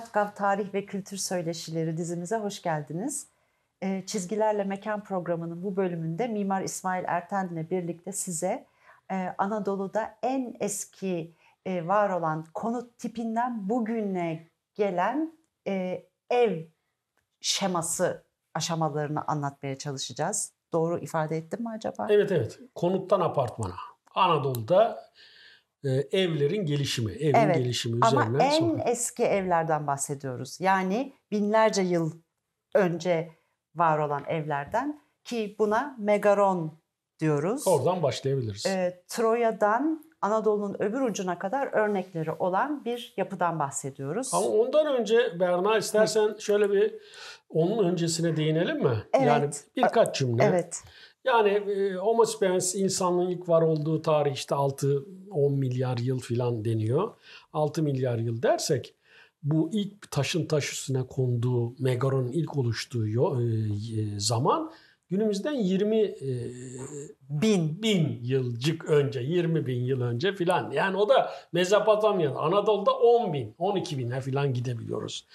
Çatkav Tarih ve Kültür Söyleşileri dizimize hoş geldiniz. Ee, çizgilerle Mekan programının bu bölümünde Mimar İsmail Erten'le birlikte size e, Anadolu'da en eski e, var olan konut tipinden bugüne gelen e, ev şeması aşamalarını anlatmaya çalışacağız. Doğru ifade ettim mi acaba? Evet evet. Konuttan apartmana. Anadolu'da ee, evlerin gelişimi, evin evet, gelişimi üzerinden Ama en sonra. eski evlerden bahsediyoruz. Yani binlerce yıl önce var olan evlerden ki buna megaron diyoruz. Oradan başlayabiliriz. E, Troya'dan Anadolu'nun öbür ucuna kadar örnekleri olan bir yapıdan bahsediyoruz. Ama ondan önce Berna istersen şöyle bir onun öncesine değinelim mi? Evet. Yani birkaç cümle. Evet. Yani e, Homo sapiens insanlığın ilk var olduğu tarih işte 6-10 milyar yıl filan deniyor. 6 milyar yıl dersek bu ilk taşın taş üstüne konduğu megaronun ilk oluştuğu e, e, zaman günümüzden 20 e, bin bin yılcık önce 20 bin yıl önce filan yani o da Mezopotamya'da Anadolu'da 10 bin 12 bine filan gidebiliyoruz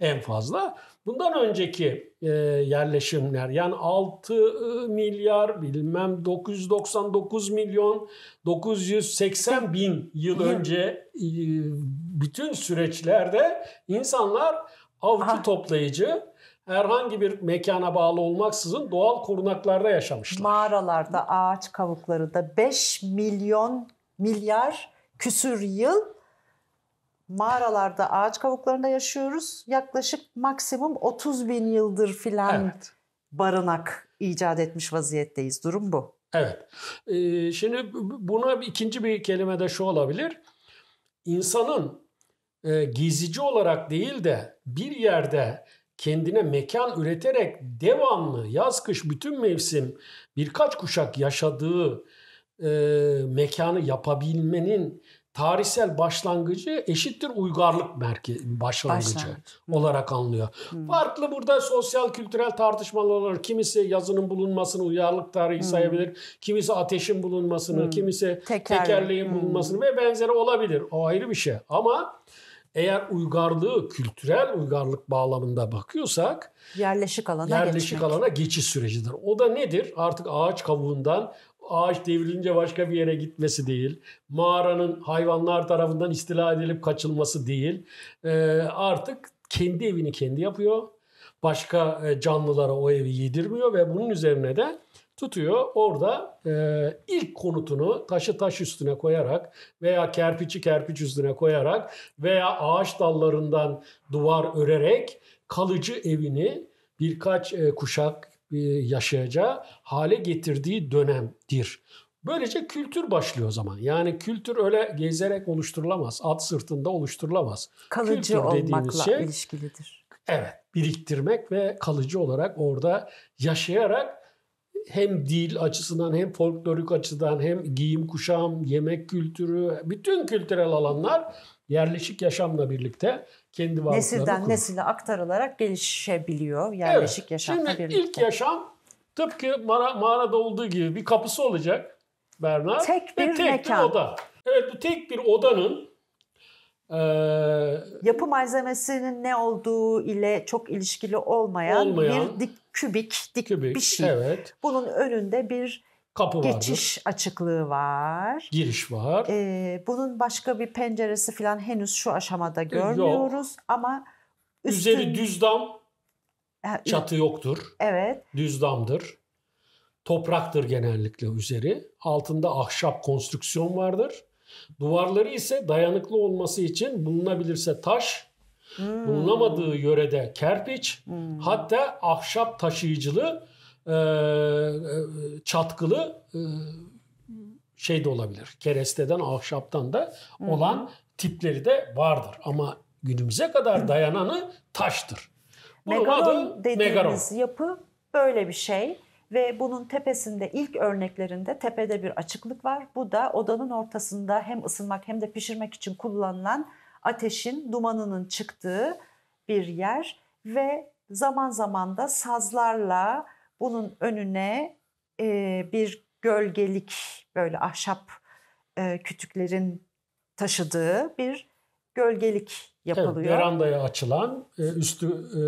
en fazla. Bundan önceki e, yerleşimler yani 6 e, milyar bilmem 999 milyon 980 bin yıl önce e, bütün süreçlerde insanlar avcı Aha. toplayıcı herhangi bir mekana bağlı olmaksızın doğal korunaklarda yaşamışlar. Mağaralarda, ağaç kavuklarında 5 milyon milyar küsür yıl mağaralarda ağaç kabuklarında yaşıyoruz. Yaklaşık maksimum 30 bin yıldır filan evet. barınak icat etmiş vaziyetteyiz. Durum bu. Evet. Ee, şimdi buna ikinci bir kelime de şu olabilir. İnsanın e, gezici olarak değil de bir yerde kendine mekan üreterek devamlı yaz kış bütün mevsim birkaç kuşak yaşadığı e, mekanı yapabilmenin tarihsel başlangıcı eşittir uygarlık merkezi başlangıcı Başlangıç. olarak anlıyor. Hmm. Farklı burada sosyal kültürel tartışmalar olur. Kimisi yazının bulunmasını uygarlık tarihi hmm. sayabilir. Kimisi ateşin bulunmasını, hmm. kimisi Teker. tekerleğin hmm. bulunmasını ve benzeri olabilir. O ayrı bir şey. Ama eğer uygarlığı kültürel uygarlık bağlamında bakıyorsak yerleşik alana yerleşik geçmek. alana geçiş sürecidir. O da nedir? Artık ağaç kavuğundan ağaç devrilince başka bir yere gitmesi değil, mağaranın hayvanlar tarafından istila edilip kaçılması değil. Ee, artık kendi evini kendi yapıyor. Başka e, canlılara o evi yedirmiyor ve bunun üzerine de tutuyor. Orada e, ilk konutunu taşı taş üstüne koyarak veya kerpiçi kerpiç üstüne koyarak veya ağaç dallarından duvar örerek kalıcı evini birkaç e, kuşak e, yaşayacağı hale getirdiği dönemdir. Böylece kültür başlıyor o zaman. Yani kültür öyle gezerek oluşturulamaz. At sırtında oluşturulamaz. Kalıcı kültür olmakla şey, ilişkilidir. Evet, biriktirmek ve kalıcı olarak orada yaşayarak hem dil açısından hem folklorik açıdan hem giyim kuşam, yemek kültürü bütün kültürel alanlar yerleşik yaşamla birlikte kendi varlıklarını Nesilden kurur. nesile aktarılarak gelişebiliyor yerleşik evet. yaşamla Şimdi birlikte. ilk yaşam tıpkı mağara, mağarada olduğu gibi bir kapısı olacak Bernard. Tek bir ve tek mekan. Bir oda. Evet bu tek bir odanın ee, Yapı malzemesinin ne olduğu ile çok ilişkili olmayan, olmayan bir dik kübik, dik kübik, bir şey. Evet. Bunun önünde bir kapı geçiş vardır. açıklığı var. Giriş var. Ee, bunun başka bir penceresi falan henüz şu aşamada e, görmüyoruz Yok. ama üstün... üzeri düzdam. çatı yoktur. Evet. Düzdamdır. Topraktır genellikle üzeri. Altında ahşap konstrüksiyon vardır. Duvarları ise dayanıklı olması için bulunabilirse taş, hmm. bulunamadığı yörede kerpiç, hmm. hatta ahşap taşıyıcılı, e, e, çatkılı e, şey de olabilir. Keresteden, ahşaptan da hmm. olan tipleri de vardır. Ama günümüze kadar dayananı taştır. megaron dediğimiz megaron. yapı böyle bir şey ve bunun tepesinde ilk örneklerinde tepede bir açıklık var. Bu da odanın ortasında hem ısınmak hem de pişirmek için kullanılan ateşin dumanının çıktığı bir yer ve zaman zaman da sazlarla bunun önüne e, bir gölgelik böyle ahşap e, kütüklerin taşıdığı bir gölgelik yapılıyor. Evet, verandaya açılan e, üstü e,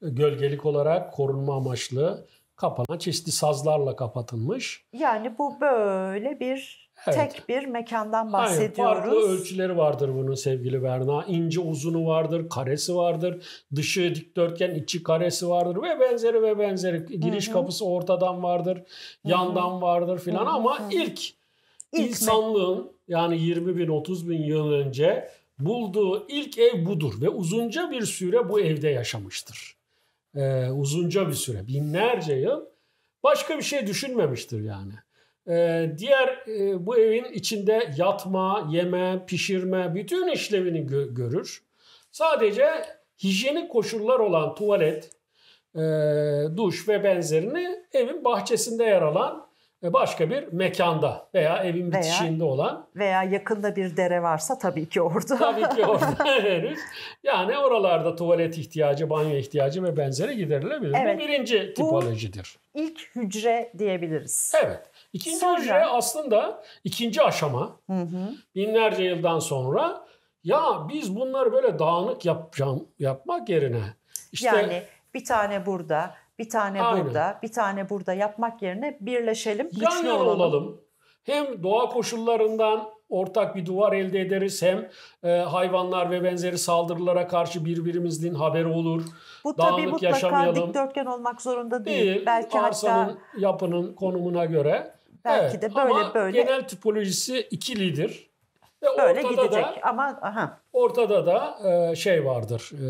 gölgelik olarak korunma amaçlı kapanan çeşitli sazlarla kapatılmış. Yani bu böyle bir evet. tek bir mekandan bahsediyoruz. Aynen, farklı ölçüleri vardır bunun sevgili Berna. İnce uzunu vardır, karesi vardır, dışı dikdörtgen, içi karesi vardır ve benzeri ve benzeri. Giriş Hı-hı. kapısı ortadan vardır, Hı-hı. yandan vardır filan ama ilk, ilk insanlığın mi? yani 20 bin 30 bin yıl önce bulduğu ilk ev budur ve uzunca bir süre bu evde yaşamıştır e, uzunca bir süre, binlerce yıl başka bir şey düşünmemiştir yani. E, diğer e, bu evin içinde yatma, yeme, pişirme bütün işlevini gö- görür. Sadece hijyenik koşullar olan tuvalet, e, duş ve benzerini evin bahçesinde yer alan başka bir mekanda veya evin bitişiğinde olan. Veya yakında bir dere varsa tabii ki orada. Tabii ki orada veririz. Yani oralarda tuvalet ihtiyacı, banyo ihtiyacı ve benzeri giderilebilir. Evet, bu birinci tipolojidir. Bu ilk hücre diyebiliriz. Evet. İkinci sonra... hücre aslında ikinci aşama. Hı hı. Binlerce yıldan sonra ya biz bunları böyle dağınık yapacağım yapmak yerine işte yani bir tane burada, bir tane Aynen. burada, bir tane burada yapmak yerine birleşelim, güçlü Yan yana olalım. olalım. Hem doğa koşullarından ortak bir duvar elde ederiz. Hem e, hayvanlar ve benzeri saldırılara karşı birbirimizin haberi olur. Bu tabii mutlaka yaşamayalım. dikdörtgen olmak zorunda değil. değil belki arsanın, hatta yapının konumuna göre. Belki evet, de böyle ama böyle. genel tipolojisi ikilidir. Ve böyle ortada gidecek da, ama aha. ortada da e, şey vardır. E,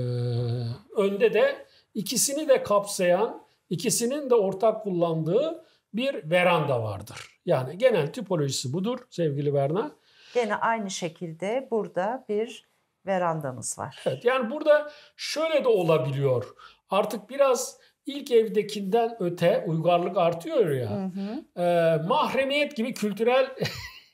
önde de ikisini de kapsayan, ikisinin de ortak kullandığı bir veranda vardır. Yani genel tipolojisi budur sevgili Berna. Gene aynı şekilde burada bir verandamız var. Evet yani burada şöyle de olabiliyor. Artık biraz ilk evdekinden öte uygarlık artıyor ya. Hı hı. E, mahremiyet gibi kültürel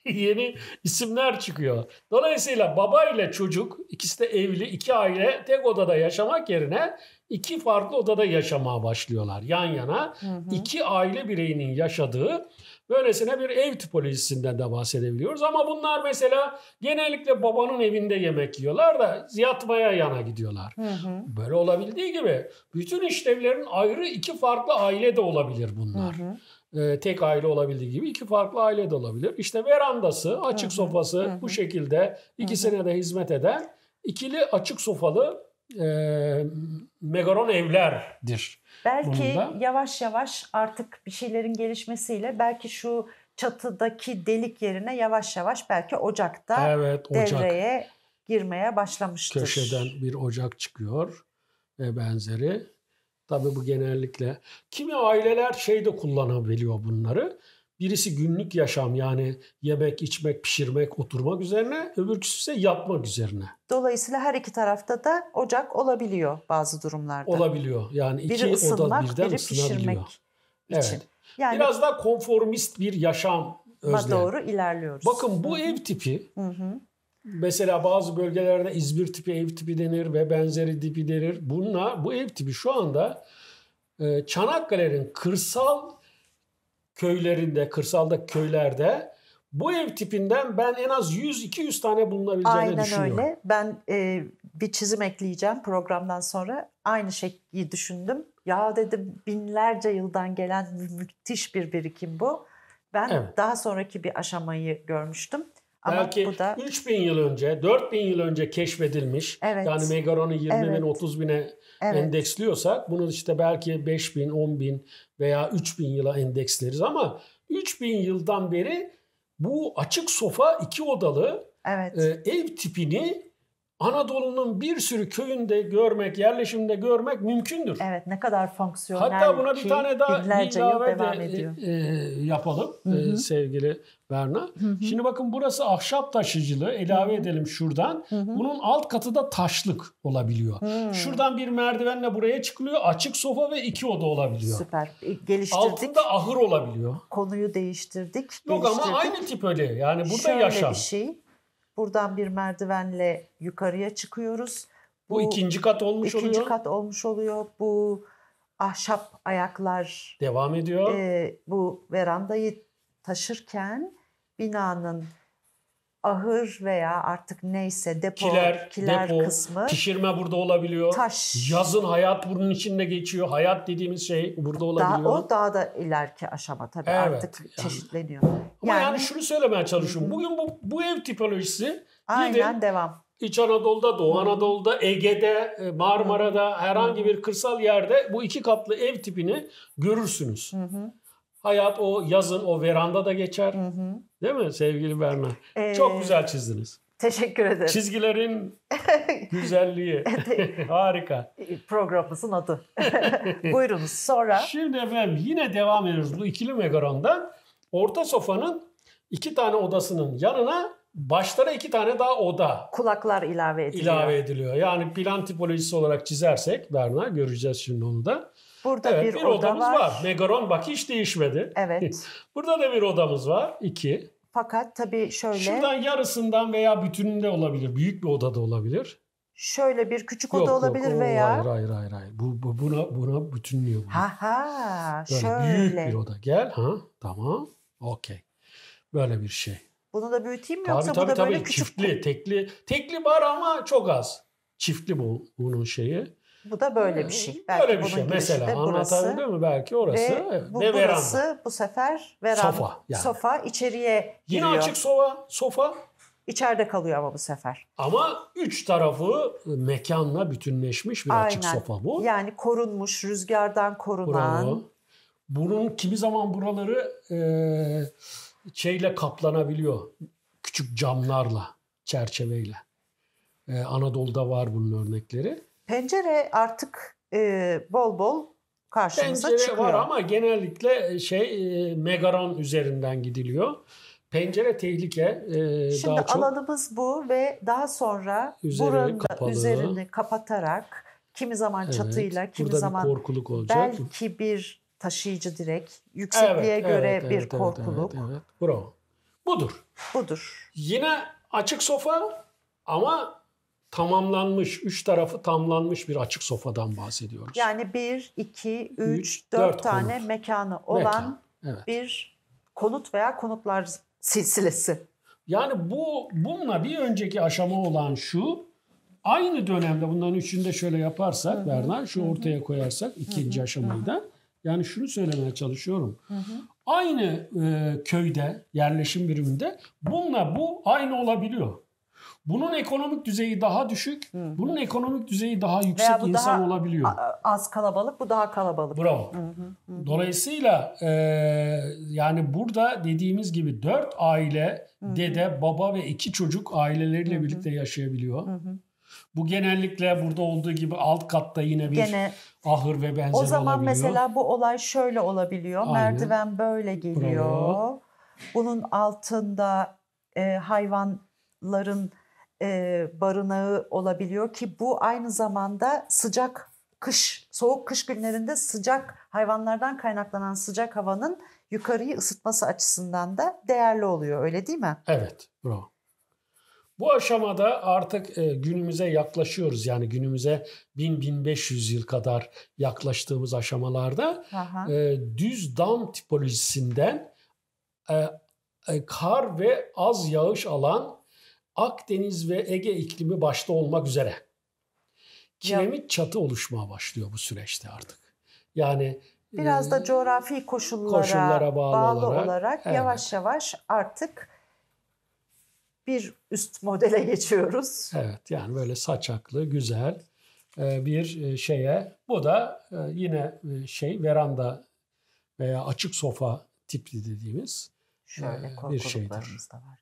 yeni isimler çıkıyor. Dolayısıyla baba ile çocuk ikisi de evli iki aile tek odada yaşamak yerine iki farklı odada yaşamaya başlıyorlar yan yana. Hı hı. İki aile bireyinin yaşadığı böylesine bir ev tipolojisinden de bahsedebiliyoruz. Ama bunlar mesela genellikle babanın evinde yemek yiyorlar da yatmaya yana gidiyorlar. Hı hı. Böyle olabildiği gibi bütün işlevlerin ayrı iki farklı aile de olabilir bunlar. Hı hı e, tek aile olabildiği gibi iki farklı aile de olabilir. İşte verandası, açık hı hı, sofası hı. bu şekilde ikisine de hizmet eden ikili açık sofalı e, megaron evlerdir. Belki Bununla. yavaş yavaş artık bir şeylerin gelişmesiyle belki şu çatıdaki delik yerine yavaş yavaş belki ocakta evet, ocak. girmeye başlamıştır. Köşeden bir ocak çıkıyor ve benzeri. Tabii bu genellikle. Kimi aileler şeyde kullanabiliyor bunları. Birisi günlük yaşam yani yemek, içmek, pişirmek, oturmak üzerine, öbürküsü ise yapmak üzerine. Dolayısıyla her iki tarafta da ocak olabiliyor bazı durumlarda. Olabiliyor. Yani iki biri ısınmak, oda birden biri pişirmek için. Evet. Yani biraz daha konformist bir yaşam özlem. doğru ilerliyoruz. Bakın bu Hı-hı. ev tipi hı hı. Mesela bazı bölgelerde İzmir tipi ev tipi denir ve benzeri tipi denir. Bunlar bu ev tipi şu anda e, Çanakkale'nin kırsal köylerinde, kırsalda köylerde bu ev tipinden ben en az 100-200 tane bulunabileceğini Aynen düşünüyorum. Aynen öyle. Ben e, bir çizim ekleyeceğim programdan sonra. Aynı şeyi düşündüm. Ya dedim binlerce yıldan gelen müthiş bir birikim bu. Ben evet. daha sonraki bir aşamayı görmüştüm. Ama Belki bu da... 3000 yıl önce, 4000 yıl önce keşfedilmiş. Evet. Yani Megaron'u 20 evet. bin, 30 bine evet. endeksliyorsak bunu işte belki 5000, 10000 veya 3000 yıla endeksleriz ama 3000 yıldan beri bu açık sofa iki odalı evet. e, ev tipini Anadolu'nun bir sürü köyünde görmek, yerleşimde görmek mümkündür. Evet, ne kadar fonksiyonel Hatta buna bir ki, tane daha ilave de e, e, yapalım E, sevgili Berna. Hı hı. Şimdi bakın burası ahşap taşıcılığı ilave hı hı. edelim şuradan. Hı hı. Bunun alt katı da taşlık olabiliyor. Hı. Şuradan bir merdivenle buraya çıkılıyor. Açık sofa ve iki oda olabiliyor. Süper. E, geliştirdik. Altında ahır olabiliyor. Konuyu değiştirdik. Yok değiştirdik. ama aynı tip öyle. Yani burada Şöyle yaşam. bir şey Buradan bir merdivenle yukarıya çıkıyoruz. Bu, bu ikinci kat olmuş ikinci oluyor. İkinci kat olmuş oluyor. Bu ahşap ayaklar devam ediyor. E, bu verandayı taşırken binanın ahır veya artık neyse depo, kiler, kiler depo, kısmı. Pişirme burada olabiliyor. Taş. Yazın hayat bunun içinde geçiyor. Hayat dediğimiz şey burada olabiliyor. Daha, o daha da ileriki aşama tabii evet, artık yani. çeşitleniyor yani, yani şunu söylemeye çalışıyorum. Bugün bu, bu ev tipolojisi aynen gidin, devam. İç Anadolu'da, Doğu Anadolu'da, Ege'de, e, Marmara'da herhangi bir kırsal yerde bu iki katlı ev tipini görürsünüz. Hı hı. Hayat o yazın o veranda da geçer. Hı hı. Değil mi sevgili Berna? Ee, Çok güzel çizdiniz. Teşekkür ederim. Çizgilerin güzelliği. Harika. Programımızın adı. Buyurunuz sonra. Şimdi efendim yine devam ediyoruz bu ikili megaronda orta sofanın iki tane odasının yanına başlara iki tane daha oda. Kulaklar ilave ediliyor. İlave ediliyor. Yani plan tipolojisi olarak çizersek Berna göreceğiz şimdi onu da. Burada evet, bir, bir oda odamız var. var. Megaron bak hiç değişmedi. Evet. Burada da bir odamız var. İki. Fakat tabii şöyle. Şuradan yarısından veya bütününde olabilir. Büyük bir odada olabilir. Şöyle bir küçük oda yok, olabilir yok, veya. Hayır hayır hayır. hayır. Bu, bu buna buna bütünlüyor. Ha ha. şöyle. Büyük bir oda. Gel ha. Tamam. Okey. Böyle bir şey. Bunu da büyüteyim mi tabii, yoksa tabii, bu da tabii. böyle küçük? Çiftli, tekli. Tekli var ama çok az. Çiftli bu bunun şeyi. Bu da böyle bir ee, şey. Belki böyle bir şey. Mesela anlatabildim burası. mi? Belki orası. Ve, evet. bu, ve burası veranda. bu sefer veranda. Sofa. Yani. Sofa içeriye giriyor. Yine açık sofa. sofa. İçeride kalıyor ama bu sefer. Ama üç tarafı mekanla bütünleşmiş bir Aynen. açık sofa bu. Yani korunmuş, rüzgardan korunan. Bravo. Bunun kimi zaman buraları e, şeyle kaplanabiliyor. Küçük camlarla, çerçeveyle. E, Anadolu'da var bunun örnekleri. Pencere artık e, bol bol karşımıza Pencere çıkıyor. var ama genellikle e, şey e, megaron üzerinden gidiliyor. Pencere tehlike e, Şimdi daha çok. Şimdi alanımız bu ve daha sonra üzerini, buranın kapalı. üzerini kapatarak kimi zaman çatıyla, evet, kimi zaman belki bir taşıyıcı direk, yüksekliğe evet, göre evet, bir evet, korkuluk. Evet, evet, Bravo. Budur. Budur. Yine açık sofa ama tamamlanmış, üç tarafı tamlanmış bir açık sofadan bahsediyoruz. Yani bir, iki, üç, üç dört, dört tane konut. mekanı olan Mekan, evet. bir konut veya konutlar silsilesi. Yani bu bununla bir önceki aşama olan şu aynı dönemde bunların üçünü de şöyle yaparsak Berna şu ortaya koyarsak ikinci aşamayı da yani şunu söylemeye çalışıyorum. Hı hı. Aynı e, köyde, yerleşim biriminde bununla bu aynı olabiliyor. Bunun ekonomik düzeyi daha düşük, hı. bunun ekonomik düzeyi daha yüksek bu insan daha olabiliyor. Az kalabalık, bu daha kalabalık. Bravo. Hı hı hı. Dolayısıyla e, yani burada dediğimiz gibi dört aile, hı hı. dede, baba ve iki çocuk aileleriyle hı hı. birlikte yaşayabiliyor. Hı hı. Bu genellikle burada olduğu gibi alt katta yine bir Gene, ahır ve benzeri olabiliyor. O zaman olabiliyor. mesela bu olay şöyle olabiliyor. Aynen. Merdiven böyle geliyor. Bravo. Bunun altında e, hayvanların e, barınağı olabiliyor ki bu aynı zamanda sıcak kış, soğuk kış günlerinde sıcak hayvanlardan kaynaklanan sıcak havanın yukarıyı ısıtması açısından da değerli oluyor öyle değil mi? Evet, bravo. Bu aşamada artık e, günümüze yaklaşıyoruz. Yani günümüze 1000-1500 yıl kadar yaklaştığımız aşamalarda Aha. E, düz dam tipolojisinden e, kar ve az yağış alan Akdeniz ve Ege iklimi başta olmak üzere kiremit ya. çatı oluşmaya başlıyor bu süreçte artık. Yani biraz da coğrafi koşullara, koşullara bağlı, bağlı olarak, olarak evet. yavaş yavaş artık bir üst modele geçiyoruz. Evet yani böyle saçaklı, güzel e, bir e, şeye. Bu da e, yine şey veranda veya açık sofa tipli dediğimiz şöyle bir şeydir. da var.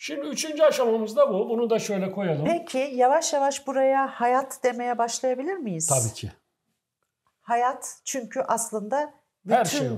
Şimdi üçüncü aşamamız da bu. Bunu da şöyle koyalım. Peki yavaş yavaş buraya hayat demeye başlayabilir miyiz? Tabii ki. Hayat çünkü aslında bütün Her şey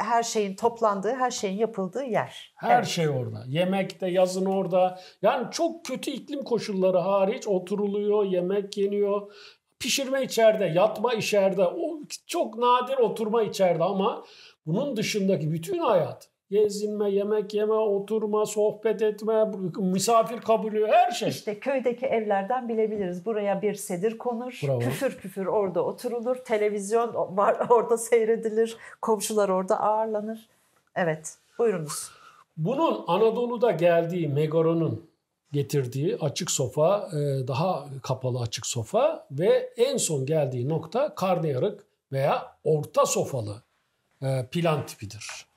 her şeyin toplandığı, her şeyin yapıldığı yer. Her evet. şey orada. Yemek de yazın orada. Yani çok kötü iklim koşulları hariç oturuluyor, yemek yeniyor. Pişirme içeride, yatma içeride. O çok nadir oturma içeride ama bunun dışındaki bütün hayat gezinme, yemek yeme, oturma, sohbet etme, misafir kabulü her şey. İşte köydeki evlerden bilebiliriz. Buraya bir sedir konur, Bravo. küfür küfür orada oturulur, televizyon var orada seyredilir, komşular orada ağırlanır. Evet, buyurunuz. Bunun Anadolu'da geldiği Megaron'un getirdiği açık sofa, e, daha kapalı açık sofa ve en son geldiği nokta karnıyarık veya orta sofalı e, plan tipidir.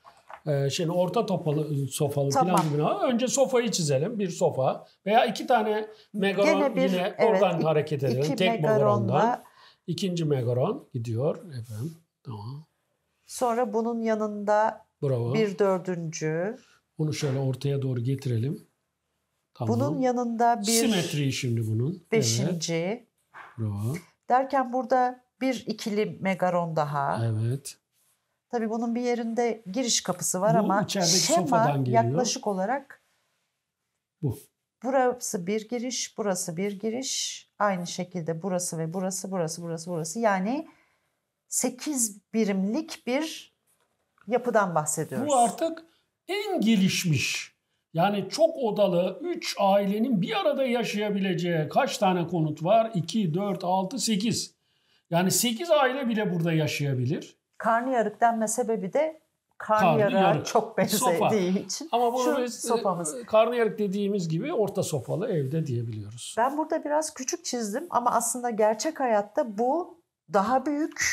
Ee, şimdi orta topalı, sofalı tamam. plan bina. Önce sofayı çizelim. Bir sofa veya iki tane megaron Gene bir, yine evet, oradan iki, hareket edelim. İki Tek megarondan. ikinci megaron gidiyor. Efendim. Tamam. Sonra bunun yanında Bravo. bir dördüncü. bunu şöyle ortaya doğru getirelim. Tamam. Bunun yanında bir... Simetri şimdi bunun. Beşinci. Evet. Bravo. Derken burada bir ikili megaron daha. Evet. Tabii bunun bir yerinde giriş kapısı var Bu ama şema yaklaşık olarak Bu. burası bir giriş, burası bir giriş. Aynı şekilde burası ve burası, burası, burası, burası. Yani 8 birimlik bir yapıdan bahsediyoruz. Bu artık en gelişmiş yani çok odalı 3 ailenin bir arada yaşayabileceği kaç tane konut var? 2, 4, 6, 8. Yani 8 aile bile burada yaşayabilir. Karnıyarık denme sebebi de karnıyarığa çok benzediği Sopa. için. Ama bunu Şu biz e, sopamız. karnıyarık dediğimiz gibi orta sopalı evde diyebiliyoruz. Ben burada biraz küçük çizdim ama aslında gerçek hayatta bu daha büyük.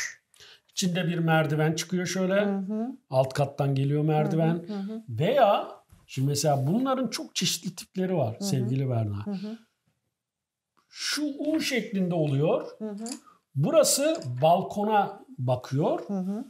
İçinde bir merdiven çıkıyor şöyle. Hı hı. Alt kattan geliyor merdiven. hı hı. Veya şimdi mesela bunların çok çeşitli tipleri var hı hı. sevgili Berna. Hı hı. Şu U şeklinde oluyor. Hı hı. Burası balkona bakıyor. Hı hı.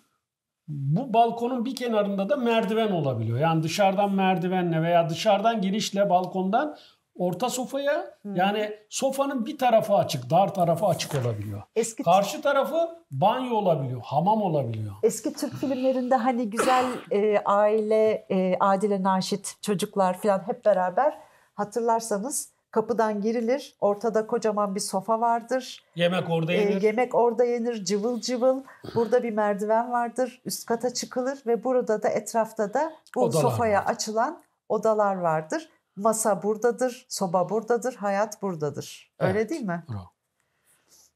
Bu balkonun bir kenarında da merdiven olabiliyor. Yani dışarıdan merdivenle veya dışarıdan girişle balkondan orta sofaya hı. yani sofanın bir tarafı açık, dar tarafı açık olabiliyor. Eski Karşı tarafı banyo olabiliyor, hamam olabiliyor. Eski Türk filmlerinde hani güzel e, aile, e, Adile Naşit, çocuklar falan hep beraber hatırlarsanız Kapıdan girilir. Ortada kocaman bir sofa vardır. Yemek orada ee, yenir. E, yemek orada yenir cıvıl cıvıl. Burada bir merdiven vardır. Üst kata çıkılır ve burada da etrafta da bu Odalar sofaya vardır. açılan odalar vardır. Masa buradadır, soba buradadır, hayat buradadır. Evet, Öyle değil mi? Bravo.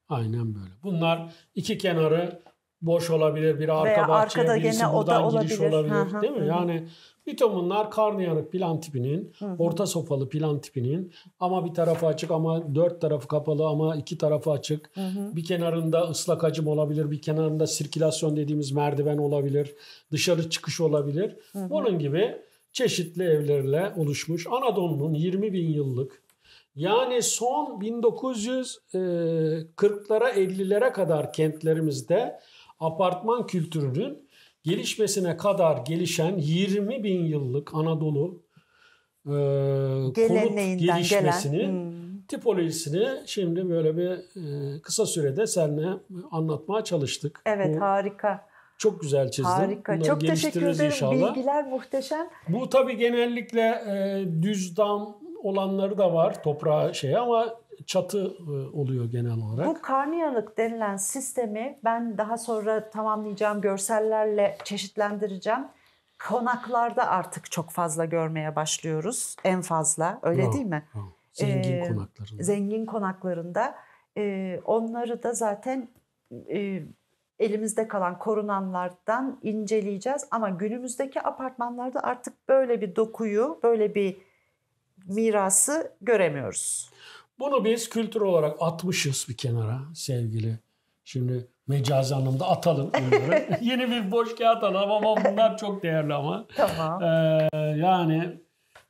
Aynen böyle. Bunlar iki kenarı boş olabilir, bir arka Veya bahçe, arkada birisi gene buradan oda giriş olabilir, olabilir hı hı, değil mi? Hı. Yani bütün bunlar karnıyarık plan tipinin, hı. orta sopalı plan tipinin ama bir tarafı açık ama dört tarafı kapalı ama iki tarafı açık. Hı hı. Bir kenarında ıslak acım olabilir, bir kenarında sirkülasyon dediğimiz merdiven olabilir, dışarı çıkış olabilir. Hı hı. Bunun gibi çeşitli evlerle oluşmuş Anadolu'nun 20 bin yıllık yani son 1940'lara 50'lere kadar kentlerimizde apartman kültürünün gelişmesine kadar gelişen 20 bin yıllık Anadolu e, konut gelişmesini hmm. tipolojisini şimdi böyle bir e, kısa sürede seninle anlatmaya çalıştık. Evet Bu, harika. Çok güzel çizdin. Harika. Bunları çok teşekkür ederim. Inşallah. Bilgiler muhteşem. Bu tabii genellikle e, düz dam olanları da var toprağa şey ama çatı e, oluyor genel olarak. Bu karnıyarık denilen sistemi ben daha sonra tamamlayacağım görsellerle çeşitlendireceğim. Konaklarda artık çok fazla görmeye başlıyoruz. En fazla öyle ha, değil mi? Ha. Zengin ee, konaklarında. Zengin konaklarında. Ee, onları da zaten e, elimizde kalan korunanlardan inceleyeceğiz. Ama günümüzdeki apartmanlarda artık böyle bir dokuyu, böyle bir mirası göremiyoruz. Bunu biz kültür olarak atmışız bir kenara sevgili. Şimdi mecazi anlamda atalım bunları. Yeni bir boş kağıt alalım ama bunlar çok değerli ama. Tamam. Ee, yani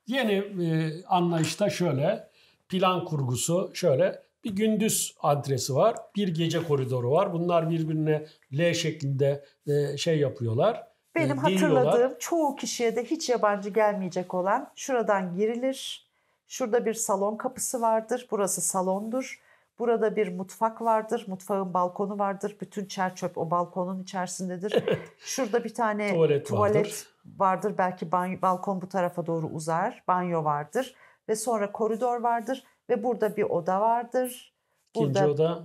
yeni e, anlayışta şöyle plan kurgusu şöyle bir gündüz adresi var, bir gece koridoru var. Bunlar birbirine L şeklinde e, şey yapıyorlar. Benim e, hatırladığım çoğu kişiye de hiç yabancı gelmeyecek olan şuradan girilir, Şurada bir salon kapısı vardır. Burası salondur. Burada bir mutfak vardır. Mutfağın balkonu vardır. Bütün çer çöp o balkonun içerisindedir. Şurada bir tane tuvalet, tuvalet vardır. vardır. Belki banyo, balkon bu tarafa doğru uzar. Banyo vardır. Ve sonra koridor vardır. Ve burada bir oda vardır. Burada İkinci oda.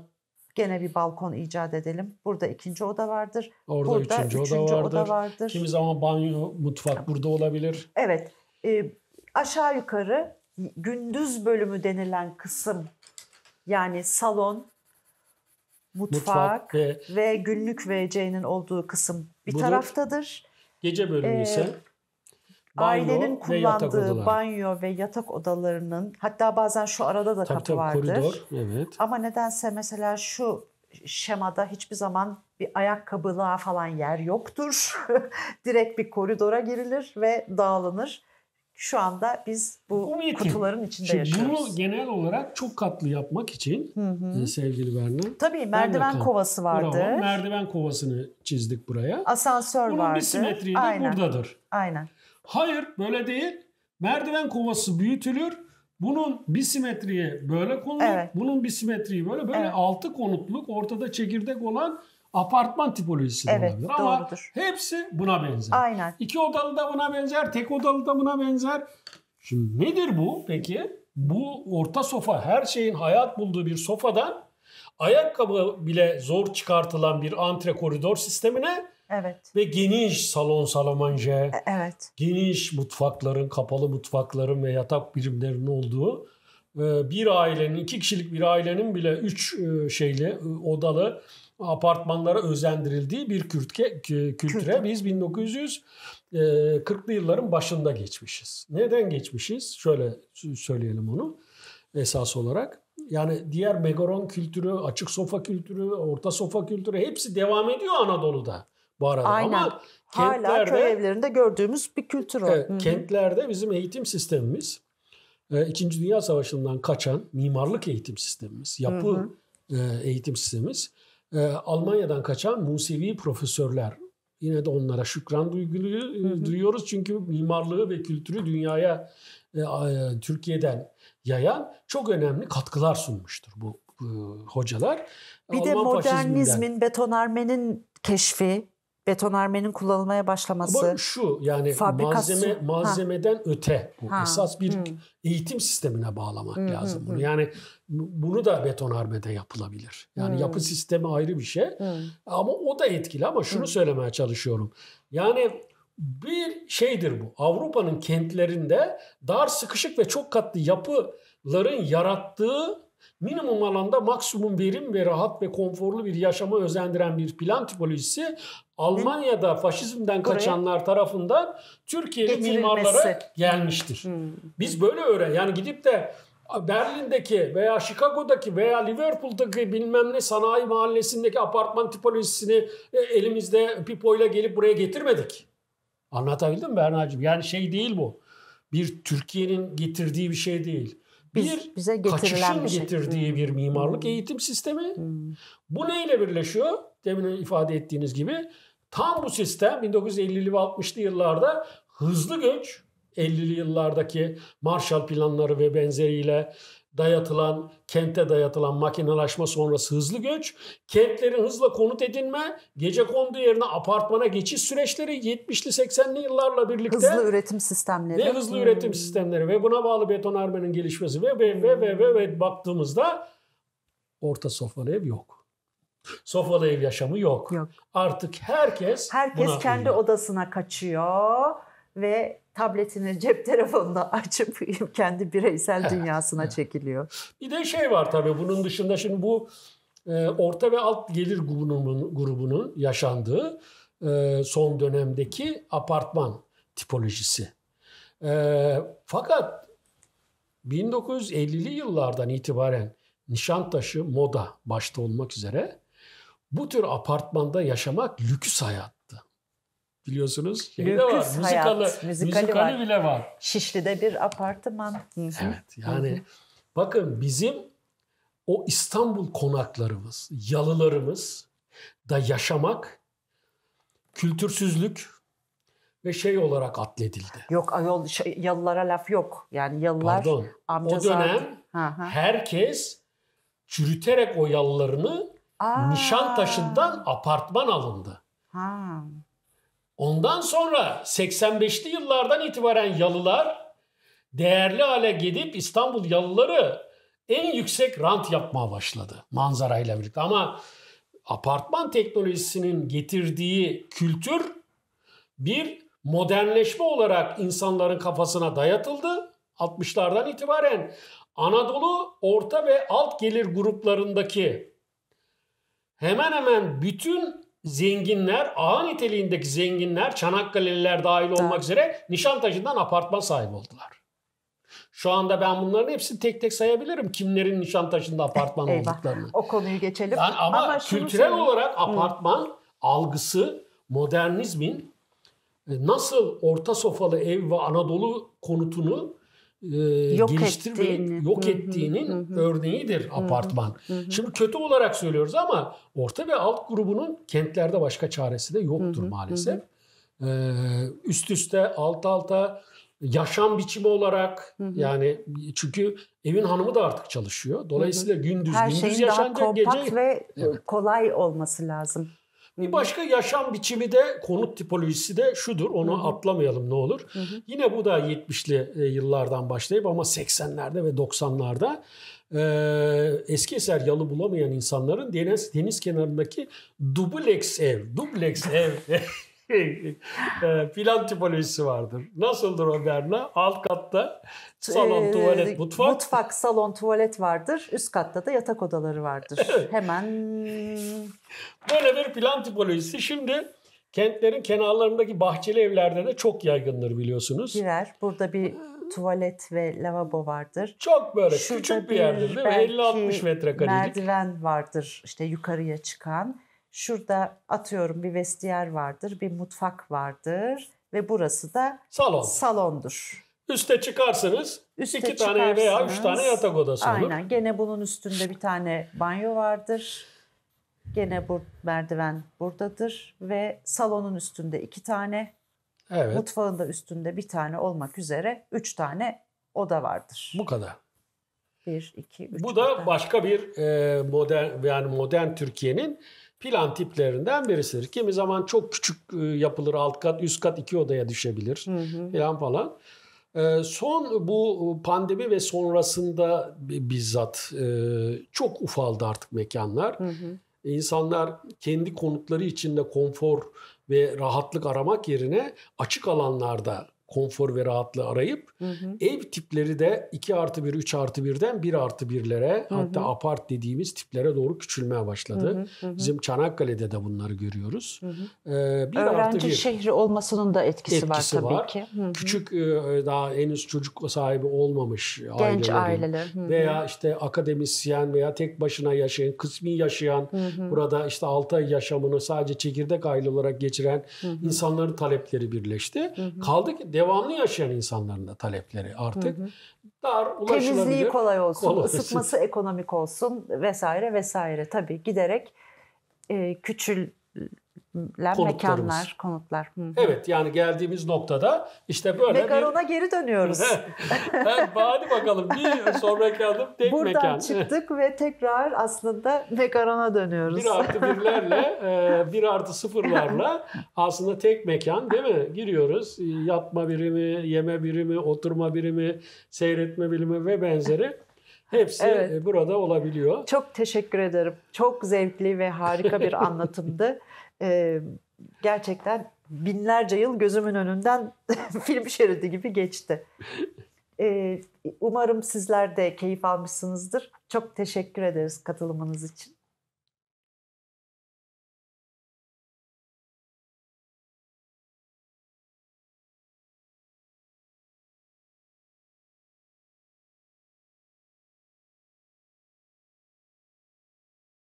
Gene bir balkon icat edelim. Burada ikinci oda vardır. Orada burada üçüncü, üçüncü oda, vardır. oda vardır. Kimi zaman banyo, mutfak tamam. burada olabilir. Evet. E, aşağı yukarı gündüz bölümü denilen kısım yani salon, mutfak, mutfak ve, ve günlük WC'nin olduğu kısım bir budur. taraftadır. Gece bölümü ee, ise Banyo ailenin kullandığı ve banyo ve yatak odalarının hatta bazen şu arada da tabii, kapı tabii, vardır. Koridor, evet. Ama nedense mesela şu şemada hiçbir zaman bir ayakkabılığa falan yer yoktur. Direkt bir koridora girilir ve dağılınır şu anda biz bu kutuların içinde Şimdi yaşıyoruz. Bunu genel olarak çok katlı yapmak için hı hı. E, sevgili Berna. Tabii merdiven kovası vardı. Bravo, merdiven kovasını çizdik buraya. Asansör Bunun vardı. Bunun bir simetriği de Aynen. buradadır. Aynen. Hayır böyle değil. Merdiven kovası büyütülür. Bunun bir simetriye böyle konulur. Evet. Bunun bisimetriği böyle böyle evet. altı konutluk ortada çekirdek olan apartman tipolojisi de evet, olabilir. Ama doğrudur. hepsi buna benzer. Aynen. İki odalı da buna benzer, tek odalı da buna benzer. Şimdi nedir bu peki? Bu orta sofa her şeyin hayat bulduğu bir sofadan ayakkabı bile zor çıkartılan bir antre koridor sistemine Evet. Ve geniş salon salomanje. Evet. Geniş mutfakların, kapalı mutfakların ve yatak birimlerinin olduğu e, bir ailenin, iki kişilik bir ailenin bile üç e, şeyli e, odalı apartmanlara özendirildiği bir kürtke, kültüre biz 1940'lı e, yılların başında geçmişiz. Neden geçmişiz? Şöyle söyleyelim onu esas olarak. Yani diğer megaron kültürü, açık sofa kültürü, orta sofa kültürü hepsi devam ediyor Anadolu'da bu arada. Aynen. Ama kentlerde, Hala köy evlerinde gördüğümüz bir kültür o. kentlerde bizim eğitim sistemimiz e, İkinci Dünya Savaşı'ndan kaçan mimarlık eğitim sistemimiz, yapı Hı e, eğitim sistemimiz e, Almanya'dan kaçan Musevi profesörler. Yine de onlara şükran duyguluyu e, hı duyuyoruz. Çünkü mimarlığı ve kültürü dünyaya, e, e, Türkiye'den yayan çok önemli katkılar sunmuştur bu e, hocalar. Bir Alman de modernizmin, betonarmenin keşfi betonarmenin kullanılmaya başlaması. Ama şu yani malzeme malzemeden ha. öte bu ha. esas bir hmm. eğitim sistemine bağlamak hmm. hmm lazım bunu. Hmm. Yani bunu da betonarmede yapılabilir. Yani hmm. yapı sistemi ayrı bir şey. Hmm. Ama o da etkili ama şunu hmm. söylemeye çalışıyorum. Yani bir şeydir bu. Avrupa'nın kentlerinde dar, sıkışık ve çok katlı yapıların yarattığı Minimum alanda maksimum verim ve rahat ve konforlu bir yaşama özendiren bir plan tipolojisi Almanya'da faşizmden kaçanlar tarafından Türkiye'li mimarlara hmm. gelmiştir. Biz böyle öğren yani gidip de Berlin'deki veya Chicago'daki veya Liverpool'daki bilmem ne sanayi mahallesindeki apartman tipolojisini e, elimizde pipoyla gelip buraya getirmedik. Anlatabildim mi Berna'cığım? Yani şey değil bu. Bir Türkiye'nin getirdiği bir şey değil. Biz, bir bize getirilen bir şey. getirdiği hmm. bir mimarlık hmm. eğitim sistemi. Hmm. Bu neyle birleşiyor? Demin ifade ettiğiniz gibi tam bu sistem 1950'li ve 60'lı yıllarda hızlı göç 50'li yıllardaki Marshall planları ve benzeriyle dayatılan, kente dayatılan makinalaşma sonrası hızlı göç, kentlerin hızla konut edinme, gece kondu yerine apartmana geçiş süreçleri 70'li 80'li yıllarla birlikte hızlı üretim sistemleri ve hızlı hmm. üretim sistemleri ve buna bağlı beton betonarmenin gelişmesi ve ve ve ve ve, ve baktığımızda orta sofralı ev yok. Sofralı ev yaşamı yok. yok. Artık herkes herkes kendi uyuyor. odasına kaçıyor ve tabletini cep telefonunda açıp kendi bireysel dünyasına çekiliyor. Bir de şey var tabii bunun dışında şimdi bu e, orta ve alt gelir grubunun, grubunun yaşandığı e, son dönemdeki apartman tipolojisi. E, fakat 1950'li yıllardan itibaren Nişantaşı, Moda başta olmak üzere bu tür apartmanda yaşamak lüks hayat biliyorsunuz. Şey de var. Müzikalı, hayat, müzikali, müzikali var. bile var. Şişli'de bir apartman. Evet yani bakın bizim o İstanbul konaklarımız, yalılarımız da yaşamak kültürsüzlük ve şey olarak atledildi. Yok ayol şey, yalılara laf yok. Yani yalılar Pardon. O dönem ha, herkes çürüterek o yalılarını Aa. nişan taşından apartman alındı. Ha. Ondan sonra 85'li yıllardan itibaren yalılar değerli hale gidip İstanbul yalıları en yüksek rant yapmaya başladı manzarayla birlikte. Ama apartman teknolojisinin getirdiği kültür bir modernleşme olarak insanların kafasına dayatıldı. 60'lardan itibaren Anadolu orta ve alt gelir gruplarındaki hemen hemen bütün zenginler, ağa niteliğindeki zenginler, Çanakkale'liler dahil olmak üzere Nişantaşı'ndan apartman sahibi oldular. Şu anda ben bunların hepsini tek tek sayabilirim. Kimlerin Nişantaşı'nda apartman Eyvah. olduklarını. O konuyu geçelim. Yani ama, ama kültürel söyleyeyim. olarak apartman Hı. algısı modernizmin e, nasıl orta sofalı ev ve Anadolu konutunu e, yok geliştirmenin ettiğini. yok ettiğinin hı hı. örneğidir hı hı. apartman. Hı hı. Şimdi kötü olarak söylüyoruz ama orta ve alt grubunun kentlerde başka çaresi de yoktur hı hı. maalesef. Ee, üst üste alt alta yaşam biçimi olarak hı hı. yani çünkü evin hanımı da artık çalışıyor. Dolayısıyla hı hı. gündüz Her gündüz yaşanacak gece. Her şeyin daha kompakt ve evet. kolay olması lazım. Bir başka yaşam biçimi de konut tipolojisi de şudur. Onu Hı-hı. atlamayalım ne olur. Hı-hı. Yine bu da 70'li e, yıllardan başlayıp ama 80'lerde ve 90'larda e, eski eser yalı bulamayan insanların deniz, deniz kenarındaki dubleks ev, dubleks ev e, plan tipolojisi vardır. Nasıldır o Berna? Alt katta salon, ee, tuvalet, mutfak. Mutfak, salon, tuvalet vardır. Üst katta da yatak odaları vardır. Evet. Hemen Böyle bir plan tipolojisi şimdi kentlerin kenarlarındaki bahçeli evlerde de çok yaygındır biliyorsunuz. Girer. Burada bir tuvalet ve lavabo vardır. Çok böyle Şurada küçük bir yerdir değil mi? 50-60 metrekarelik. Merdiven vardır işte yukarıya çıkan. Şurada atıyorum bir vestiyer vardır, bir mutfak vardır ve burası da salon. salondur. Üste çıkarsınız Üste iki tane veya üç tane yatak odası olur. Aynen gene bunun üstünde bir tane banyo vardır. Gene bu merdiven buradadır ve salonun üstünde iki tane, evet. mutfağın da üstünde bir tane olmak üzere üç tane oda vardır. Bu kadar. Bir, iki, üç. Bu da oda. başka bir e, modern yani modern Türkiye'nin plan tiplerinden birisidir. Kimi zaman çok küçük e, yapılır alt kat, üst kat iki odaya düşebilir hı hı. falan falan. E, son bu pandemi ve sonrasında bizzat e, çok ufaldı artık mekanlar. Hı hı. E, insanlar kendi konutları içinde konfor ve rahatlık aramak yerine açık alanlarda konfor ve rahatlığı arayıp hı hı. ev tipleri de 2 artı 1, 3 artı 1'den 1 artı 1'lere hatta apart dediğimiz tiplere doğru küçülmeye başladı. Hı hı hı. Bizim Çanakkale'de de bunları görüyoruz. Hı hı. Ee, bir Öğrenci artı bir şehri olmasının da etkisi, etkisi var tabii var. ki. Hı hı. Küçük e, daha henüz çocuk sahibi olmamış Genç aileler veya işte akademisyen veya tek başına yaşayan, kısmi yaşayan, hı hı. burada işte 6 ay yaşamını sadece çekirdek aile olarak geçiren hı hı. insanların talepleri birleşti. Hı hı. Kaldı ki devamlı yaşayan insanların da talepleri artık hı hı. dar ulaşılabilir. Temizliği kolay olsun, kolay ısıtması olsun. ekonomik olsun vesaire vesaire. Tabii giderek e, küçül mekanlar, konutlar. Hı. Evet yani geldiğimiz noktada işte böyle Megarona bir... geri dönüyoruz. hadi bakalım bir sonraki adım tek Buradan mekan. Buradan çıktık ve tekrar aslında Megarona dönüyoruz. Bir artı birlerle, e, bir artı sıfırlarla aslında tek mekan değil mi? Giriyoruz e, yatma birimi, yeme birimi, oturma birimi, seyretme birimi ve benzeri. Hepsi evet. E, burada olabiliyor. Çok teşekkür ederim. Çok zevkli ve harika bir anlatımdı e, gerçekten binlerce yıl gözümün önünden film şeridi gibi geçti. E, umarım sizler de keyif almışsınızdır. Çok teşekkür ederiz katılımınız için.